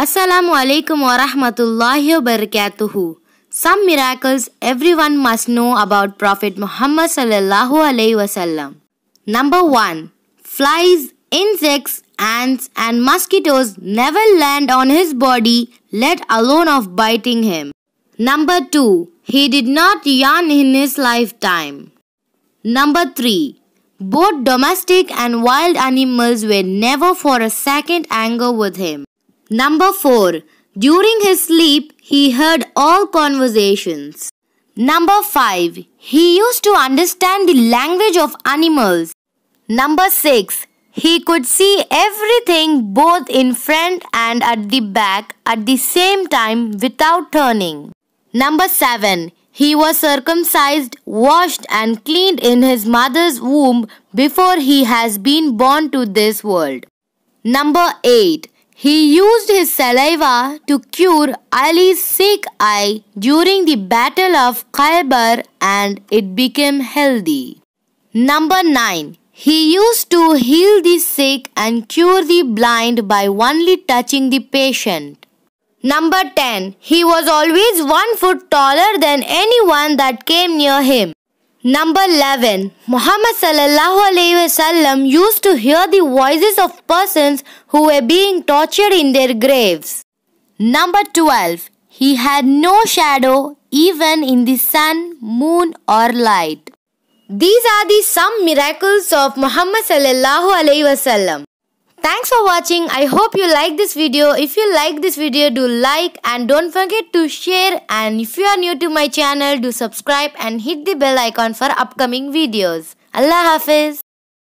Assalamu alaikum wa rahmatullahi wa barakatuhu. Some miracles everyone must know about Prophet Muhammad sallallahu alaihi wasallam. Number 1. Flies, insects, ants and mosquitoes never land on his body let alone of biting him. Number 2. He did not yawn in his lifetime. Number 3. Both domestic and wild animals were never for a second angry with him. Number 4. During his sleep, he heard all conversations. Number 5. He used to understand the language of animals. Number 6. He could see everything both in front and at the back at the same time without turning. Number 7. He was circumcised, washed and cleaned in his mother's womb before he has been born to this world. Number 8. He used his saliva to cure Ali's sick eye during the Battle of Khyber and it became healthy. Number 9. He used to heal the sick and cure the blind by only touching the patient. Number 10. He was always one foot taller than anyone that came near him. Number 11. Muhammad wasallam used to hear the voices of persons who were being tortured in their graves. Number 12. He had no shadow even in the sun, moon or light. These are the some miracles of Muhammad sallallahu alaihi wasallam. Thanks for watching. I hope you like this video. If you like this video, do like and don't forget to share. And if you are new to my channel, do subscribe and hit the bell icon for upcoming videos. Allah Hafiz.